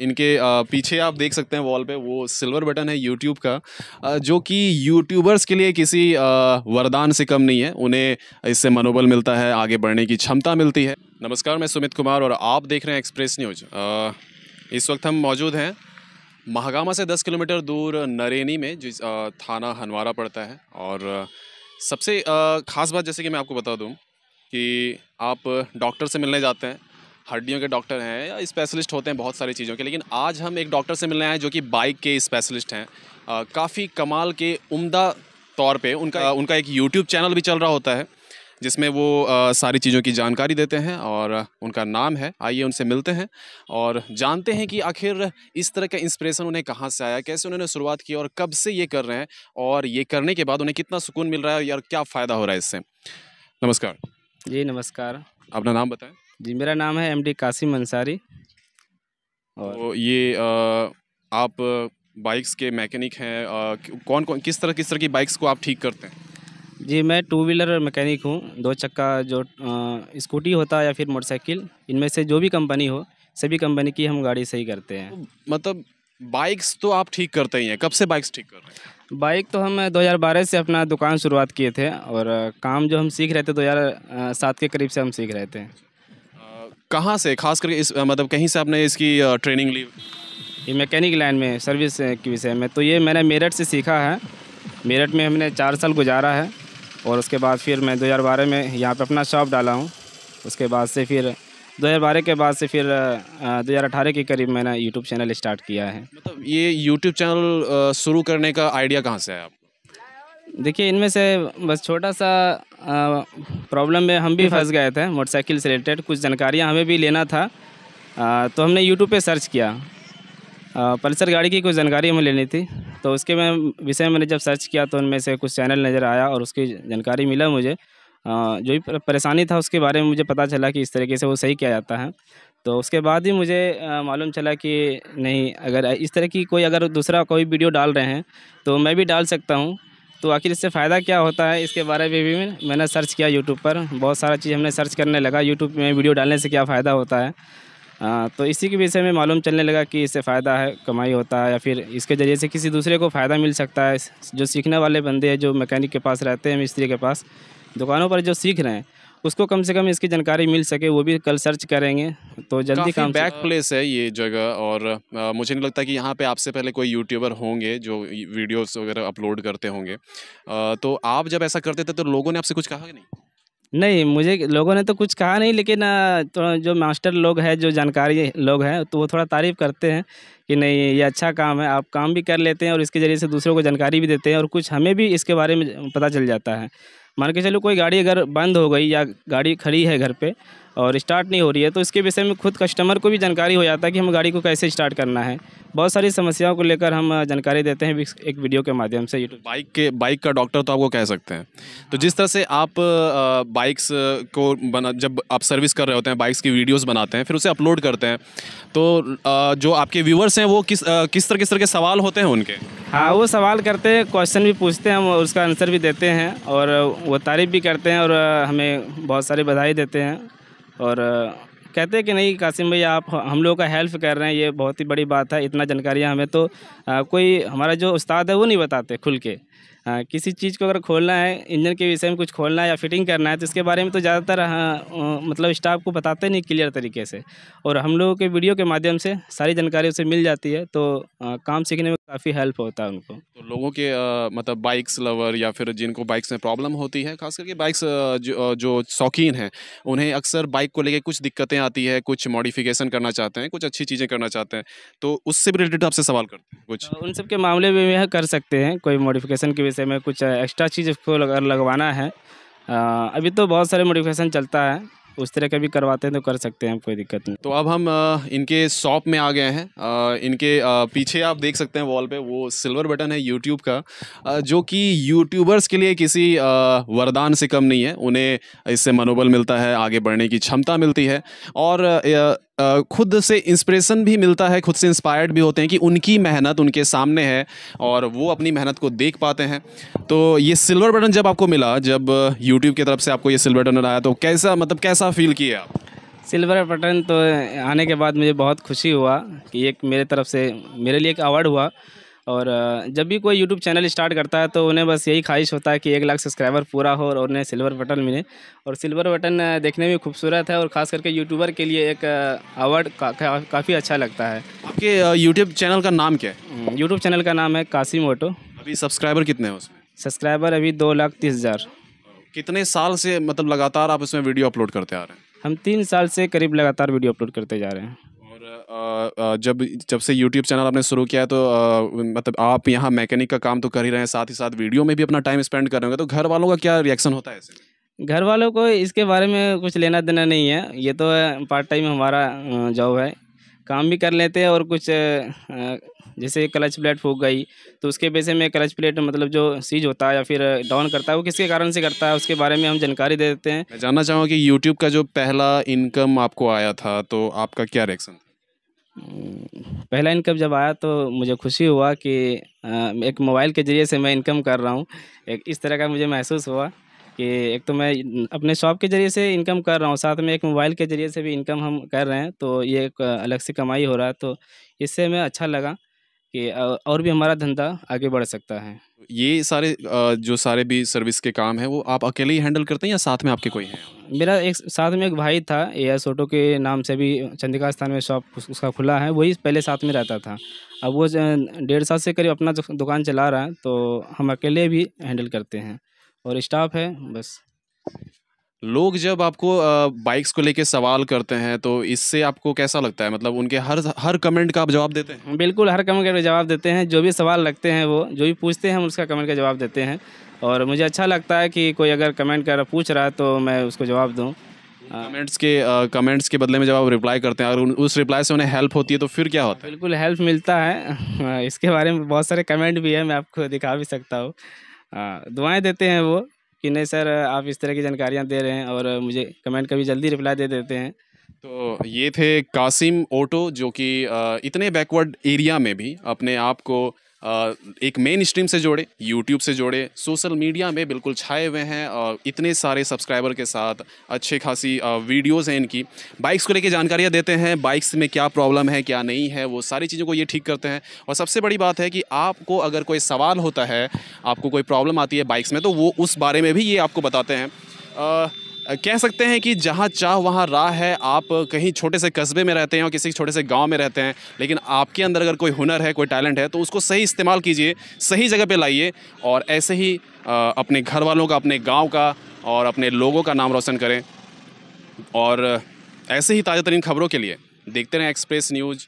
इनके पीछे आप देख सकते हैं वॉल पे वो सिल्वर बटन है यूट्यूब का जो कि यूट्यूबर्स के लिए किसी वरदान से कम नहीं है उन्हें इससे मनोबल मिलता है आगे बढ़ने की क्षमता मिलती है नमस्कार मैं सुमित कुमार और आप देख रहे हैं एक्सप्रेस न्यूज इस वक्त हम मौजूद हैं महागामा से दस किलोमीटर दूर नरेनी में जिस थाना हनवारा पड़ता है और सबसे ख़ास बात जैसे कि मैं आपको बता दूँ कि आप डॉक्टर से मिलने जाते हैं हड्डियों के डॉक्टर हैं या स्पेशलिस्ट होते हैं बहुत सारी चीज़ों के लेकिन आज हम एक डॉक्टर से मिलने आए हैं जो कि बाइक के स्पेशलिस्ट हैं काफ़ी कमाल के उम्दा तौर पे उनका उनका एक यूट्यूब चैनल भी चल रहा होता है जिसमें वो आ, सारी चीज़ों की जानकारी देते हैं और उनका नाम है आइए उनसे मिलते हैं और जानते हैं कि आखिर इस तरह का इंस्पिरेशन उन्हें कहाँ से आया कैसे उन्होंने शुरुआत की और कब से ये कर रहे हैं और ये करने के बाद उन्हें कितना सुकून मिल रहा है और क्या फ़ायदा हो रहा है इससे नमस्कार जी नमस्कार अपना नाम बताएं जी मेरा नाम है एमडी कासिम अंसारी और तो ये आ, आप बाइक्स के मैकेनिक हैं आ, कौन कौन किस तरह किस तरह की बाइक्स को आप ठीक करते हैं जी मैं टू व्हीलर मैकेनिक हूँ दो चक्का जो स्कूटी होता है या फिर मोटरसाइकिल इनमें से जो भी कंपनी हो सभी कंपनी की हम गाड़ी सही करते हैं तो मतलब बाइक्स तो आप ठीक करते ही हैं कब से बाइक्स ठीक कर रहे हैं बाइक तो हम 2012 से अपना दुकान शुरुआत किए थे और काम जो हम सीख रहे थे 2007 के करीब से हम सीख रहे थे कहाँ से खास करके इस मतलब कहीं से आपने इसकी ट्रेनिंग ली ये मैकेनिक लाइन में सर्विस के विषय में तो ये मैंने मेरठ से सीखा है मेरठ में हमने चार साल गुजारा है और उसके बाद फिर मैं दो में यहाँ पर अपना शॉप डाला हूँ उसके बाद से फिर दो के बाद से फिर दो के करीब मैंने यूट्यूब चैनल स्टार्ट किया है मतलब ये यूट्यूब चैनल शुरू करने का आइडिया कहाँ से है आप देखिए इनमें से बस छोटा सा प्रॉब्लम में हम भी फंस गए थे मोटरसाइकिल से रिलेटेड कुछ जानकारियाँ हमें भी लेना था आ, तो हमने यूट्यूब पे सर्च किया पल्सर गाड़ी की कुछ जानकारी हमें लेनी थी तो उसके में विषय मैंने जब सर्च किया तो उनमें से कुछ चैनल नज़र आया और उसकी जानकारी मिला मुझे जो भी परेशानी था उसके बारे में मुझे पता चला कि इस तरीके से वो सही किया जाता है तो उसके बाद ही मुझे मालूम चला कि नहीं अगर इस तरह की कोई अगर दूसरा कोई वीडियो डाल रहे हैं तो मैं भी डाल सकता हूँ तो आखिर इससे फ़ायदा क्या होता है इसके बारे में भी मैंने सर्च किया यूट्यूब पर बहुत सारा चीज़ हमने सर्च करने लगा यूट्यूब में वीडियो डालने से क्या फ़ायदा होता है आ, तो इसी के विषय में मालूम चलने लगा कि इससे फ़ायदा है कमाई होता है या फिर इसके ज़रिए से किसी दूसरे को फ़ायदा मिल सकता है जो सीखने वाले बंदे हैं जो मैकेनिक के पास रहते हैं मिस्त्री के पास दुकानों पर जो सीख रहे हैं उसको कम से कम इसकी जानकारी मिल सके वो भी कल सर्च करेंगे तो जल्दी काम बैक प्लेस है ये जगह और आ, मुझे नहीं लगता कि यहाँ पे आपसे पहले कोई यूट्यूबर होंगे जो वीडियोस वगैरह अपलोड करते होंगे आ, तो आप जब ऐसा करते थे तो लोगों ने आपसे कुछ कहा नहीं नहीं मुझे लोगों ने तो कुछ कहा नहीं लेकिन तो जो मास्टर लोग हैं जो जानकारी लोग हैं तो वो थोड़ा तारीफ़ करते हैं कि नहीं ये अच्छा काम है आप काम भी कर लेते हैं और इसके ज़रिए से दूसरों को जानकारी भी देते हैं और कुछ हमें भी इसके बारे में पता चल जाता है मान के चलो कोई गाड़ी अगर बंद हो गई या गाड़ी खड़ी है घर पे और स्टार्ट नहीं हो रही है तो इसके विषय में खुद कस्टमर को भी जानकारी हो जाता है कि हम गाड़ी को कैसे स्टार्ट करना है बहुत सारी समस्याओं को लेकर हम जानकारी देते हैं एक वीडियो के माध्यम से यूट्यूब बाइक के बाइक का डॉक्टर तो आपको कह सकते हैं तो जिस तरह से आप बाइक्स को बना जब आप सर्विस कर रहे होते हैं बाइक्स की वीडियोस बनाते हैं फिर उसे अपलोड करते हैं तो जो आपके व्यूवर्स हैं वो किस किस तरह किस तरह के सवाल होते हैं उनके हाँ वो सवाल करते हैं क्वेश्चन भी पूछते हैं हम उसका आंसर भी देते हैं और वो तारीफ़ भी करते हैं और हमें बहुत सारी बधाई देते हैं और कहते हैं कि नहीं कासिम भाई आप हम लोगों का हेल्प कर रहे हैं ये बहुत ही बड़ी बात है इतना जानकारियाँ हमें तो आ, कोई हमारा जो उस्ताद है वो नहीं बताते खुल के हाँ किसी चीज़ को अगर खोलना है इंजन के विषय में कुछ खोलना है या फिटिंग करना है तो इसके बारे में तो ज़्यादातर हाँ मतलब स्टाफ को बताते नहीं क्लियर तरीके से और हम लोगों के वीडियो के माध्यम से सारी जानकारी उसे मिल जाती है तो आ, काम सीखने में काफ़ी हेल्प होता है उनको तो लोगों के आ, मतलब बाइक्स लवर या फिर जिनको बाइक्स में प्रॉब्लम होती है खास करके बाइक्स जो, जो शौकीन हैं उन्हें अक्सर बाइक को लेकर कुछ दिक्कतें आती है कुछ मॉडिफिकेशन करना चाहते हैं कुछ अच्छी चीज़ें करना चाहते हैं तो उससे भी रिलेटेड आपसे सवाल करते हैं कुछ उन सब के मामले में यह कर सकते हैं कोई मॉडिफिकेशन के विषय में कुछ एक्स्ट्रा चीज़ उसको अगर लगवाना है आ, अभी तो बहुत सारे मोडिफिकेशन चलता है उस तरह का भी करवाते हैं तो कर सकते हैं कोई दिक्कत नहीं तो अब हम इनके शॉप में आ गए हैं इनके पीछे आप देख सकते हैं वॉल पे वो सिल्वर बटन है यूट्यूब का जो कि यूट्यूबर्स के लिए किसी वरदान से कम नहीं है उन्हें इससे मनोबल मिलता है आगे बढ़ने की क्षमता मिलती है और खुद से इंस्पिरेशन भी मिलता है खुद से इंस्पायर्ड भी होते हैं कि उनकी मेहनत उनके सामने है और वो अपनी मेहनत को देख पाते हैं तो ये सिल्वर बटन जब आपको मिला जब यूट्यूब की तरफ से आपको ये सिल्वर बटन आया तो कैसा मतलब कैसा फील किया आप सिल्वर बटन तो आने के बाद मुझे बहुत खुशी हुआ कि एक मेरे तरफ से मेरे लिए एक अवार्ड हुआ और जब भी कोई यूट्यूब चैनल स्टार्ट करता है तो उन्हें बस यही ख्वाहिश होता है कि एक लाख सब्सक्राइबर पूरा हो और उन्हें सिल्वर बटन मिले और सिल्वर बटन देखने में खूबसूरत है और ख़ास करके यूट्यूबर के लिए एक अवार्ड का, का, काफ़ी अच्छा लगता है आपके यूट्यूब चैनल का नाम क्या है यूट्यूब हम्म, चैनल का नाम है कासिम ऑटो अभी सब्सक्राइबर कितने हैं उसमें सब्सक्राइबर अभी दो लाख तीस हज़ार कितने साल से मतलब लगातार आप इसमें वीडियो अपलोड करते आ रहे हैं हम तीन साल से करीब लगातार वीडियो अपलोड करते जा रहे हैं जब जब से यूट्यूब चैनल आपने शुरू किया है तो मतलब आप यहाँ मैकेनिक का काम तो कर ही रहे हैं साथ ही साथ वीडियो में भी अपना टाइम स्पेंड कर रहे होंगे तो घर वालों का क्या रिएक्शन होता है इसे? घर वालों को इसके बारे में कुछ लेना देना नहीं है ये तो पार्ट टाइम हमारा जॉब है काम भी कर लेते हैं और कुछ जैसे क्लच प्लेट फूक गई तो उसके वजह में क्लच प्लेट मतलब जो सीज होता है या फिर डाउन करता है वो किसके कारण से करता है उसके बारे में हम जानकारी दे देते हैं मैं जानना चाहूँगा कि यूट्यूब का जो पहला इनकम आपको आया था तो आपका क्या रिएक्शन पहला इनकम जब आया तो मुझे खुशी हुआ कि एक मोबाइल के ज़रिए से मैं इनकम कर रहा हूँ एक इस तरह का मुझे महसूस हुआ कि एक तो मैं अपने शॉप के ज़रिए से इनकम कर रहा हूँ साथ में एक मोबाइल के ज़रिए से भी इनकम हम कर रहे हैं तो ये एक अलग से कमाई हो रहा है तो इससे मैं अच्छा लगा कि और भी हमारा धंधा आगे बढ़ सकता है ये सारे जो सारे भी सर्विस के काम हैं वो आप अकेले ही हैंडल करते हैं या साथ में आपके कोई हैं मेरा एक साथ में एक भाई था ए एस ऑटो के नाम से भी चंद्रिका स्थान में शॉप उसका खुला है वही पहले साथ में रहता था अब वो डेढ़ साल से करीब अपना दुकान चला रहा है तो हम अकेले भी हैंडल करते हैं और स्टाफ है बस लोग जब आपको बाइक्स को लेके सवाल करते हैं तो इससे आपको कैसा लगता है मतलब उनके हर हर कमेंट का आप जवाब देते हैं बिल्कुल हर कमेंट का जवाब देते हैं जो भी सवाल लगते हैं वो जो भी पूछते हैं हम उसका कमेंट का जवाब देते हैं और मुझे अच्छा लगता है कि कोई अगर कमेंट कर पूछ रहा है तो मैं उसको जवाब दूँ कमेंट्स के कमेंट्स के बदले में जब आप रिप्लाई करते हैं और उस रिप्लाई से उन्हें हेल्प होती है तो फिर क्या होता है बिल्कुल हेल्प मिलता है इसके बारे में बहुत सारे कमेंट भी है मैं आपको दिखा भी सकता हूँ दुआएं देते हैं वो कि नहीं सर आप इस तरह की जानकारियाँ दे रहे हैं और मुझे कमेंट कभी जल्दी रिप्लाई दे देते हैं तो ये थे कासिम ओटो जो कि इतने बैकवर्ड एरिया में भी अपने आप को एक मेन स्ट्रीम से जोड़े यूट्यूब से जोड़े सोशल मीडिया में बिल्कुल छाए हुए हैं इतने सारे सब्सक्राइबर के साथ अच्छे खासी वीडियोज़ हैं इनकी बाइक्स को लेके जानकारियाँ देते हैं बाइक्स में क्या प्रॉब्लम है क्या नहीं है वो सारी चीज़ों को ये ठीक करते हैं और सबसे बड़ी बात है कि आपको अगर कोई सवाल होता है आपको कोई प्रॉब्लम आती है बाइक्स में तो वो उस बारे में भी ये आपको बताते हैं कह सकते हैं कि जहाँ चाह वहाँ राह है आप कहीं छोटे से कस्बे में रहते हैं और किसी छोटे से गांव में रहते हैं लेकिन आपके अंदर अगर कोई हुनर है कोई टैलेंट है तो उसको सही इस्तेमाल कीजिए सही जगह पे लाइए और ऐसे ही अपने घर वालों का अपने गाँव का और अपने लोगों का नाम रोशन करें और ऐसे ही ताज़ा तरीन खबरों के लिए देखते रहें एक्सप्रेस न्यूज़